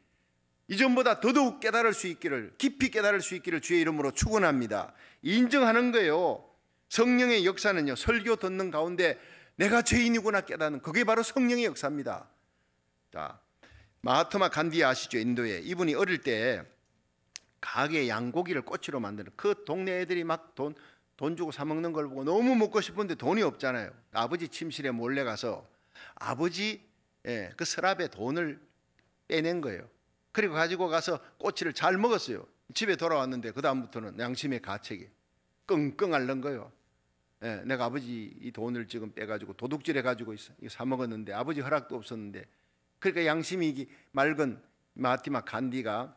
이전보다 더더욱 깨달을 수 있기를 깊이 깨달을 수 있기를 주의 이름으로 축원합니다. 인정하는 거예요. 성령의 역사는요. 설교 듣는 가운데 내가 죄인이구나 깨닫는 그게 바로 성령의 역사입니다. 자, 마하트마 간디 아시죠? 인도에 이분이 어릴 때 가게 양고기를 꼬치로 만드는 그 동네 애들이 막돈 돈 주고 사 먹는 걸 보고 너무 먹고 싶은데 돈이 없잖아요. 아버지 침실에 몰래 가서 아버지 예, 그 서랍에 돈을 빼낸 거예요. 그리고 가지고 가서 꼬치를 잘 먹었어요. 집에 돌아왔는데 그 다음부터는 양심의 가책이 끙끙 앓는 거예요. 예, 내가 아버지 이 돈을 지금 빼가지고 도둑질해 가지고 있어. 이거 사 먹었는데 아버지 허락도 없었는데. 그러니까 양심이 맑은 마티마 간디가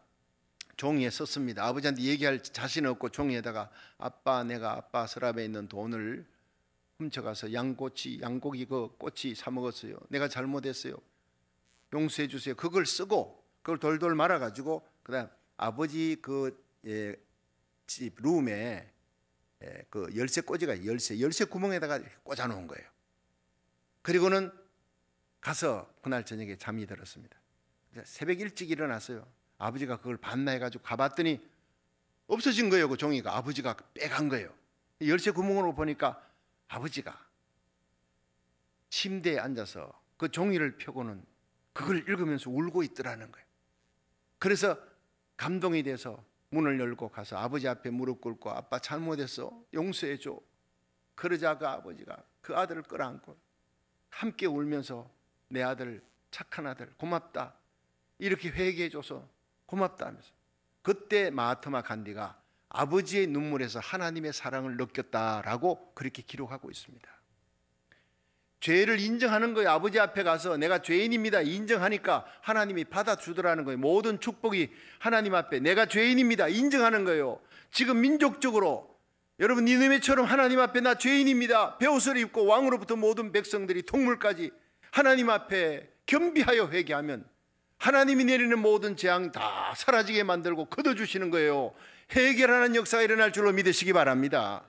종이에 썼습니다. 아버지한테 얘기할 자신 없고 종이에다가 아빠 내가 아빠 서랍에 있는 돈을 훔쳐가서 양꼬치 양고기 그 꼬치 사 먹었어요. 내가 잘못했어요. 용서해 주세요. 그걸 쓰고 그걸 돌돌 말아 가지고 그다음 아버지 그집 예, 룸에 예, 그 열쇠 꽂이가 열쇠 열쇠 구멍에다가 꽂아 놓은 거예요. 그리고는 가서 그날 저녁에 잠이 들었습니다. 새벽 일찍 일어났어요. 아버지가 그걸 봤나 해가지고 가봤더니 없어진 거예요. 그 종이가 아버지가 빼간 거예요. 열쇠 구멍으로 보니까 아버지가 침대에 앉아서 그 종이를 펴고는 그걸 읽으면서 울고 있더라는 거예요. 그래서 감동이 돼서 문을 열고 가서 아버지 앞에 무릎 꿇고 아빠 잘못했어 용서해 줘. 그러자 그 아버지가 그 아들을 끌어안고 함께 울면서 내 아들 착한 아들 고맙다 이렇게 회개해 줘서 고맙다면서. 하 그때 마하트마 간디가 아버지의 눈물에서 하나님의 사랑을 느꼈다라고 그렇게 기록하고 있습니다. 죄를 인정하는 거예요. 아버지 앞에 가서 내가 죄인입니다. 인정하니까 하나님이 받아주더라는 거예요. 모든 축복이 하나님 앞에 내가 죄인입니다. 인정하는 거예요. 지금 민족적으로 여러분 니누처럼 하나님 앞에 나 죄인입니다. 배옷을 입고 왕으로부터 모든 백성들이 동물까지 하나님 앞에 겸비하여 회개하면 하나님이 내리는 모든 재앙 다 사라지게 만들고 걷어주시는 거예요. 해결하는 역사가 일어날 줄로 믿으시기 바랍니다.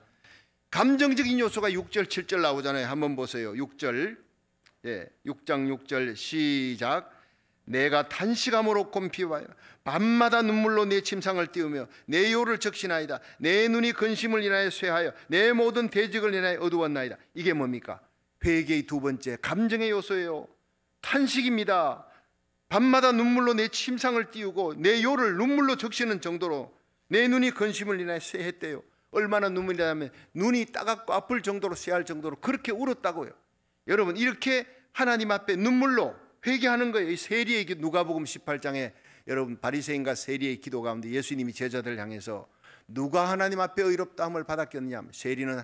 감정적인 요소가 6절, 7절 나오잖아요. 한번 보세요. 6절. 예, 6장 6절 시작. 내가 탄식함으로 곰피와요. 밤마다 눈물로 내 침상을 띄우며 내 요를 적시나이다. 내 눈이 근심을 인하여 쇠하여 내 모든 대적을 인하여 어두웠나이다. 이게 뭡니까? 회개의 두 번째 감정의 요소예요. 탄식입니다. 밤마다 눈물로 내 침상을 띄우고 내 요를 눈물로 적시는 정도로 내 눈이 근심을 인해 쇠했대요. 얼마나 눈물이 나면 눈이 따갑고 아플 정도로 쇠할 정도로 그렇게 울었다고요. 여러분 이렇게 하나님 앞에 눈물로 회개하는 거예요. 이 세리의 기 누가복음 18장에 여러분 바리새인과 세리의 기도 가운데 예수님이 제자들을 향해서 누가 하나님 앞에 의롭다함을 받았겠느냐? 세리는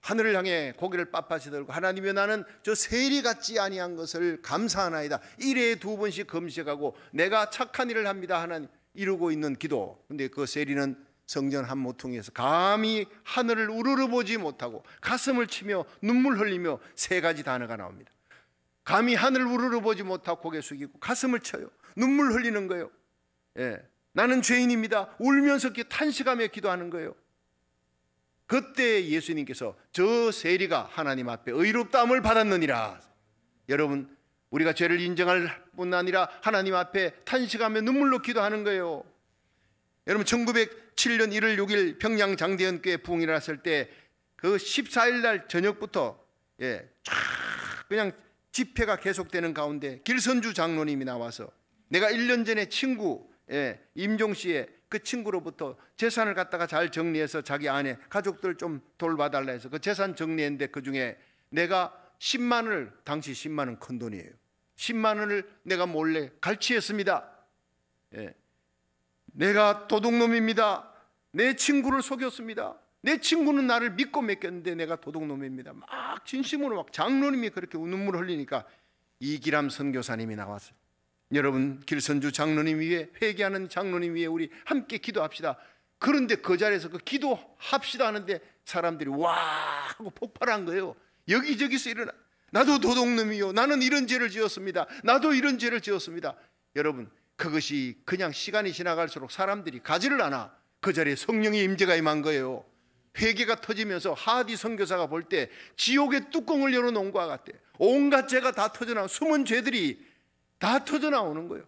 하늘을 향해 고개를 빳빳이 들고 하나님여 나는 저 세리 같지 아니한 것을 감사하나이다. 일에 두 번씩 금식하고 내가 착한 일을 합니다. 하나님 이루고 있는 기도. 근데 그 세리는 성전 한 모퉁이에서 감히 하늘을 우르르 보지 못하고 가슴을 치며 눈물 흘리며 세 가지 단어가 나옵니다. 감히 하늘을 우르르 보지 못하고 고개 숙이고 가슴을 쳐요. 눈물 흘리는 거예요. 예. 나는 죄인입니다. 울면서 탄식하며 기도하는 거예요. 그때 예수님께서 저 세리가 하나님 앞에 의롭다함을 받았느니라. 여러분, 우리가 죄를 인정할 뿐 아니라 하나님 앞에 탄식하며 눈물로 기도하는 거예요. 여러분, 1907년 1월 6일 평양 장대연교회 부흥이 났을때 그 14일 날 저녁부터 예, 쫙 그냥 집회가 계속되는 가운데 길선주 장로님이 나와서 내가 1년 전에 친구 예, 임종 씨의 그 친구로부터 재산을 갖다가 잘 정리해서 자기 아내 가족들 좀 돌봐달라 해서 그 재산 정리했는데 그 중에 내가 10만 원을 당시 10만 원큰 돈이에요. 10만 원을 내가 몰래 갈취했습니다. 예. 내가 도둑놈입니다. 내 친구를 속였습니다. 내 친구는 나를 믿고 맡겼는데 내가 도둑놈입니다. 막 진심으로 막 장로님이 그렇게 눈물 흘리니까 이기람 선교사님이 나왔어요. 여러분 길선주 장로님 위에 회개하는 장로님 위에 우리 함께 기도합시다. 그런데 그 자리에서 그 기도합시다 하는데 사람들이 와 하고 폭발한 거예요. 여기저기서 일어나. 나도 도둑놈이요. 나는 이런 죄를 지었습니다. 나도 이런 죄를 지었습니다. 여러분 그것이 그냥 시간이 지나갈수록 사람들이 가지를 않아. 그 자리에 성령의 임재가 임한 거예요. 회개가 터지면서 하디 선교사가 볼 때 지옥의 뚜껑을 열어놓은 것과 같대. 온갖 죄가 다 터져나온 숨은 죄들이 다 터져 나오는 거예요.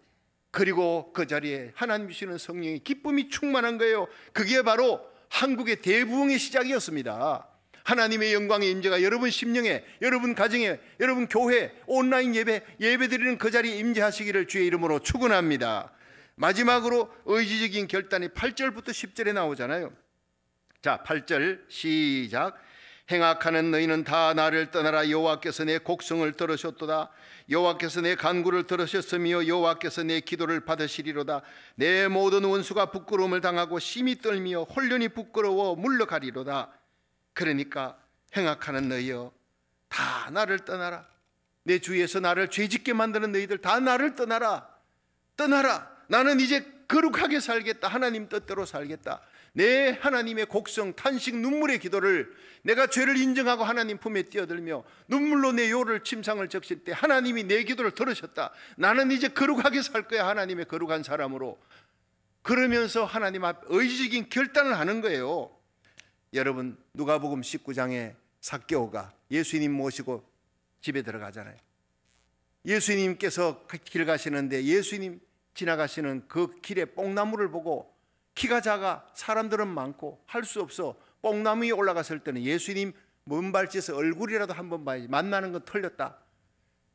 그리고 그 자리에 하나님 주시는 성령의 기쁨이 충만한 거예요. 그게 바로 한국의 대부흥의 시작이었습니다. 하나님의 영광의 임재가 여러분 심령에, 여러분 가정에, 여러분 교회, 온라인 예배, 예배 드리는 그 자리에 임재하시기를 주의 이름으로 축원합니다. 마지막으로 의지적인 결단이 8절부터 10절에 나오잖아요. 자, 8절 시작. 행악하는 너희는 다 나를 떠나라 여호와께서 내 곡성을 들으셨도다 여호와께서 내 간구를 들으셨으며 여호와께서 내 기도를 받으시리로다 내 모든 원수가 부끄러움을 당하고 심히 떨며 홀련히 부끄러워 물러가리로다 그러니까 행악하는 너희여 다 나를 떠나라 내 주위에서 나를 죄짓게 만드는 너희들 다 나를 떠나라 떠나라 나는 이제 거룩하게 살겠다 하나님 뜻대로 살겠다 내 하나님의 곡성 탄식 눈물의 기도를 내가 죄를 인정하고 하나님 품에 뛰어들며 눈물로 내 요를 침상을 적실 때 하나님이 내 기도를 들으셨다. 나는 이제 거룩하게 살 거야. 하나님의 거룩한 사람으로. 그러면서 하나님 앞에 의지적인 결단을 하는 거예요. 여러분 누가복음 19장에 삭개오가 예수님 모시고 집에 들어가잖아요. 예수님께서 그 길 가시는데 예수님 지나가시는 그 길에 뽕나무를 보고 키가 작아 사람들은 많고 할 수 없어 뽕나무 위에 올라갔을 때는 예수님 문발치에서 얼굴이라도 한번 봐야지 만나는 건 틀렸다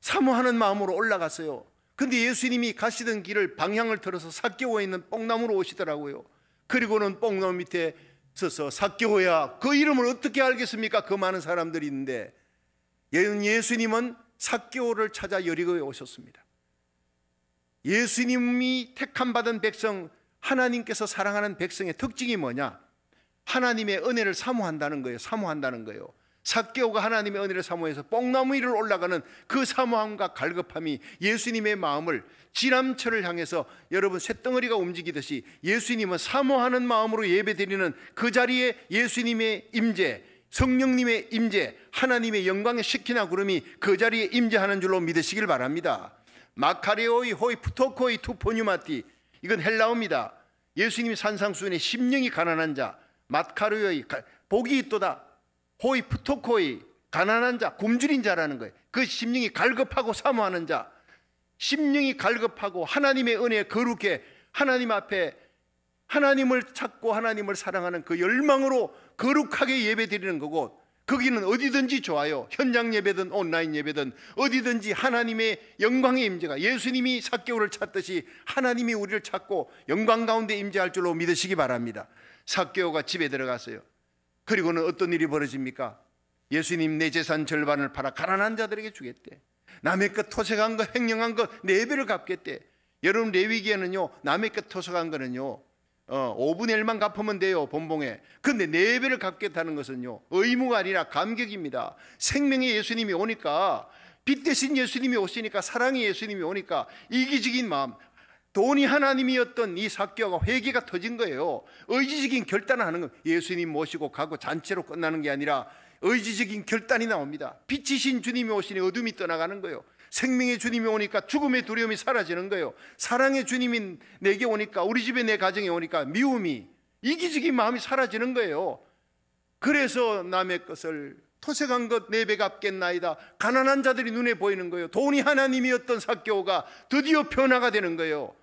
사모하는 마음으로 올라갔어요 근데 예수님이 가시던 길을 방향을 틀어서 삭개호에 있는 뽕나무로 오시더라고요 그리고는 뽕나무 밑에 서서 삭개호야 그 이름을 어떻게 알겠습니까? 그 많은 사람들이 있는데 예수님은 삭개호를 찾아 여리고에 오셨습니다 예수님이 택함받은 백성 하나님께서 사랑하는 백성의 특징이 뭐냐? 하나님의 은혜를 사모한다는 거예요. 사모한다는 거예요. 사개오가 하나님의 은혜를 사모해서 뽕나무 위를 올라가는 그 사모함과 갈급함이 예수님의 마음을 지남철을 향해서 여러분 쇳덩어리가 움직이듯이 예수님은 사모하는 마음으로 예배드리는 그 자리에 예수님의 임재, 성령님의 임재, 하나님의 영광의 시키나 구름이 그 자리에 임재하는 줄로 믿으시길 바랍니다. 마카레오이 호이 푸토코이 투포뉴마티 이건 헬라어입니다. 예수님이 산상수훈에 심령이 가난한 자, 마카르요의 복이 있도다. 호이 프토코이 가난한 자, 굶주린 자라는 거예요. 그 심령이 갈급하고 사모하는 자, 심령이 갈급하고 하나님의 은혜 거룩해 하나님 앞에 하나님을 찾고 하나님을 사랑하는 그 열망으로 거룩하게 예배드리는 거고 거기는 어디든지 좋아요. 현장 예배든 온라인 예배든 어디든지 하나님의 영광의 임재가 예수님이 사개오를 찾듯이 하나님이 우리를 찾고 영광 가운데 임재할 줄로 믿으시기 바랍니다. 사개오가 집에 들어갔어요. 그리고는 어떤 일이 벌어집니까? 예수님 내 재산 절반을 팔아 가난한 자들에게 주겠대. 남의 것 토색한 거 횡령한 거내 배를 갚겠대. 여러분 레위기에는요 남의 것 토색한 거는요 어, 5분의 1만 갚으면 돼요, 본봉에. 근데 4배를 갚겠다는 것은요, 의무가 아니라 감격입니다. 생명의 예수님이 오니까, 빛 대신 예수님이 오시니까, 사랑의 예수님이 오니까, 이기적인 마음, 돈이 하나님이었던 이 사교가 회개가 터진 거예요. 의지적인 결단을 하는 거 예수님 모시고 가고 잔치로 끝나는 게 아니라 의지적인 결단이 나옵니다. 빛이신 주님이 오시니 어둠이 떠나가는 거예요. 생명의 주님이 오니까 죽음의 두려움이 사라지는 거예요. 사랑의 주님이 내게 오니까 우리 집에 내 가정에 오니까 미움이 이기적인 마음이 사라지는 거예요. 그래서 남의 것을 토색한 것내 배가 겠나이다 가난한 자들이 눈에 보이는 거예요. 돈이 하나님이었던 사교가 드디어 변화가 되는 거예요.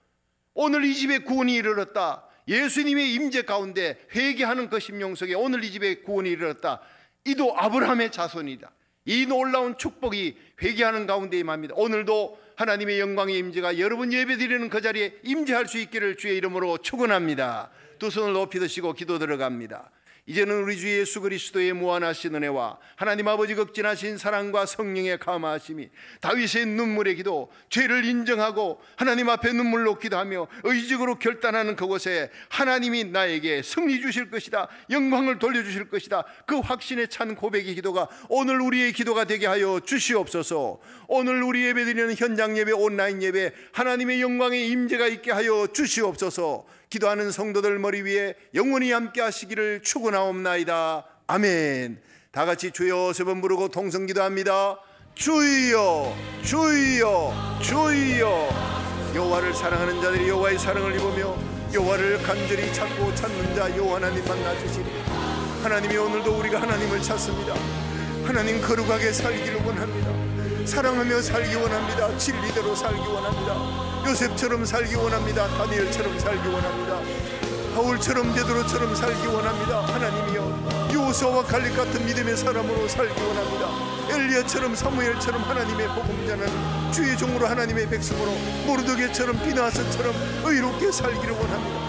오늘 이 집에 구원이 이르렀다. 예수님의 임재 가운데 회개하는 그 심령 속에 오늘 이 집에 구원이 이르렀다. 이도 아브라함의 자손이다. 이 놀라운 축복이 회개하는 가운데 임합니다. 오늘도 하나님의 영광의 임재가 여러분 예배드리는 그 자리에 임재할 수 있기를 주의 이름으로 축원합니다. 두 손을 높이 드시고 기도 들어갑니다. 이제는 우리 주 예수 그리스도의 무한하신 은혜와 하나님 아버지 극진하신 사랑과 성령의 감화하심이 다윗의 눈물의 기도, 죄를 인정하고 하나님 앞에 눈물로 기도하며 의지으로 결단하는 그곳에 하나님이 나에게 승리 주실 것이다, 영광을 돌려주실 것이다 그 확신에 찬 고백의 기도가 오늘 우리의 기도가 되게 하여 주시옵소서 오늘 우리 예배드리는 현장 예배, 온라인 예배 하나님의 영광의 임재가 있게 하여 주시옵소서 기도하는 성도들 머리 위에 영원히 함께 하시기를 축원하옵나이다. 아멘. 다 같이 주여 세 번 부르고 통성 기도합니다. 주여, 주여, 주여. 여호와를 사랑하는 자들이 여호와의 사랑을 입으며 여호와를 간절히 찾고 찾는 자 여호와 하나님 만나 주시리. 하나님이 오늘도 우리가 하나님을 찾습니다. 하나님 거룩하게 살기를 원합니다. 사랑하며 살기 원합니다. 진리대로 살기 원합니다. 요셉처럼 살기 원합니다. 다니엘처럼 살기 원합니다. 바울처럼 베드로처럼 살기 원합니다. 하나님이여 요소와 갈릭 같은 믿음의 사람으로 살기 원합니다. 엘리야처럼 사무엘처럼 하나님의 복음자는 주의 종으로 하나님의 백성으로 모르드게처럼 비나스처럼 의롭게 살기를 원합니다.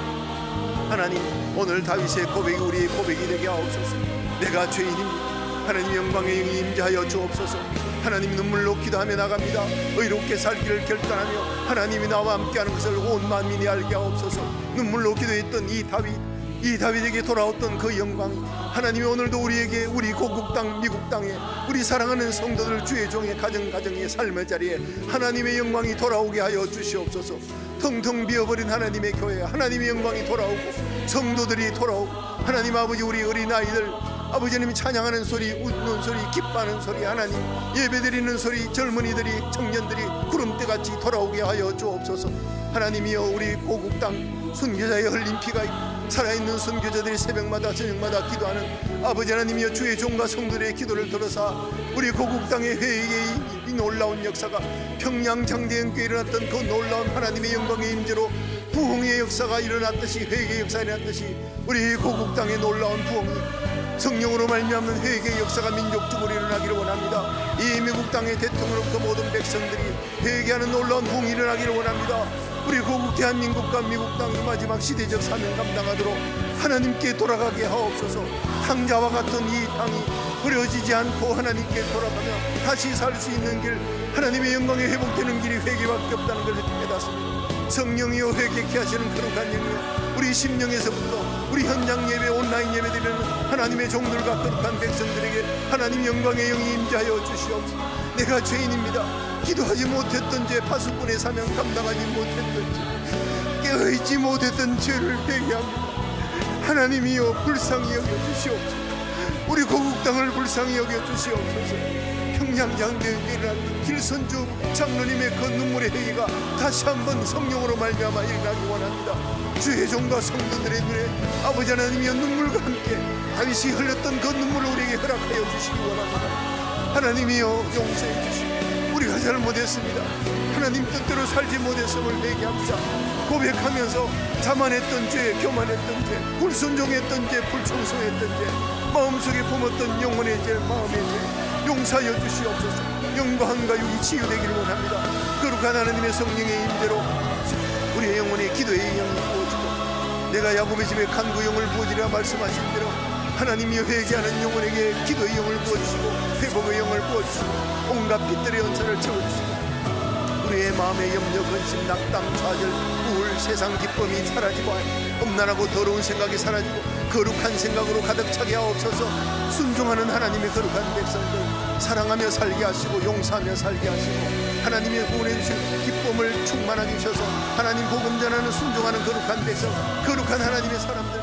하나님 오늘 다윗의 고백이 우리의 고백이 되게 하옵소서. 내가 죄인입니다. 하나님 영광의 영이 임재하여 주옵소서. 하나님 눈물로 기도하며 나갑니다. 의롭게 살기를 결단하며 하나님이 나와 함께하는 것을 온 만민이 알게 하옵소서. 눈물로 기도했던 이 다윗, 이 다윗에게 돌아왔던 그 영광, 하나님이 오늘도 우리에게 우리 고국 땅, 미국 땅에 우리 사랑하는 성도들 주의 종의 가정 가정의 삶의 자리에 하나님의 영광이 돌아오게 하여 주시옵소서. 텅텅 비어버린 하나님의 교회, 하나님의 영광이 돌아오고 성도들이 돌아오고 하나님 아버지 우리 어린 아이들 아버지님이 찬양하는 소리, 웃는 소리, 기뻐하는 소리, 하나님 예배드리는 소리, 젊은이들이, 청년들이 구름대같이 돌아오게 하여 주옵소서. 하나님이여 우리 고국 당 순교자의 흘린 피가 살아있는 순교자들이 새벽마다 저녁마다 기도하는 아버지 하나님이여 주의 종과 성들의 기도를 들어서 우리 고국 당의회의개이 놀라운 역사가 평양 장대연교에 일어났던 그 놀라운 하나님의 영광의 임재로 부흥의 역사가 일어났듯이 회개의 역사가 일어났듯이 우리 고국 당의 놀라운 부흥이 성령으로 말미암는 회개의 역사가 민족 적으로 일어나기를 원합니다. 이 미국 땅의 대통령부터 모든 백성들이 회개하는 놀라운 붕이 일어나기를 원합니다. 우리 고국 대한민국과 미국 땅의 마지막 시대적 사명 감당하도록 하나님께 돌아가게 하옵소서. 탕자와 같은 이 땅이 흐려지지 않고 하나님께 돌아가며 다시 살 수 있는 길 하나님의 영광에 회복되는 길이 회개밖에 없다는 걸 깨닫습니다. 성령이요 회개케 하시는 그런 간령이 우리 심령에서부터 우리 현장 예배 온라인 예배 드리는 하나님의 종들과 거룩한 백성들에게 하나님 영광의 영이 임자하여 주시옵소서 내가 죄인입니다 기도하지 못했던 죄 파수꾼의 사명 감당하지 못했던 죄 깨어있지 못했던 죄를 회개합니다 하나님이여 불쌍히 여겨주시옵소서 우리 고국 땅을 불쌍히 여겨주시옵소서 승장장대에는 길선주 장로님의 그 눈물의 회의가 다시 한번 성령으로 말미암아 일어나기 원합니다. 주의 종과 성도들의 눈에 아버지 하나님이여 눈물과 함께 다윗이 흘렸던 그 눈물을 우리에게 허락하여 주시기 원합니다. 하나님이여 용서해 주시오 우리가 잘못했습니다. 하나님 뜻대로 살지 못했음을 회개합시다. 고백하면서 자만했던 죄, 교만했던 죄, 불순종했던 죄, 불충성했던 죄, 마음속에 품었던 영혼의 죄, 마음의 죄, 용사여 서 주시옵소서 영광과 육이 치유되기를 원합니다 거룩한 하나님의 성령의 임대로 우리의 영혼의 기도의 영이 부어지고 내가 야곱의 집에 간구 그 영을 부어지라 말씀하신 대로 하나님이 회개하는 영혼에게 기도의 영을 부어주시고 회복의 영을 부어주시고 온갖 빛들의 연차를 채워주시고 우리의 마음의 염려, 근심, 낙담, 좌절, 우울, 세상 기쁨이 사라지고 엄난하고 더러운 생각이 사라지고 거룩한 생각으로 가득 차게 하옵소서 순종하는 하나님의 거룩한 백성들 사랑하며 살게 하시고 용서하며 살게 하시고 하나님의 후원해 주신 기쁨을 충만하게 주셔서 하나님 복음 전하는 순종하는 거룩한 백성 거룩한 하나님의 사람들